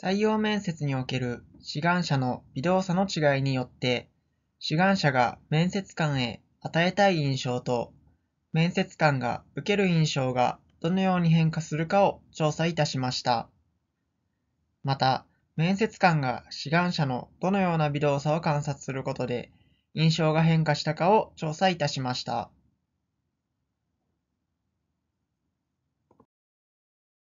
採用面接における志願者の微動作の違いによって、志願者が面接官へ与えたい印象と、面接官が受ける印象がどのように変化するかを調査いたしました。また、面接官が志願者のどのような微動作を観察することで、印象が変化したかを調査いたしました。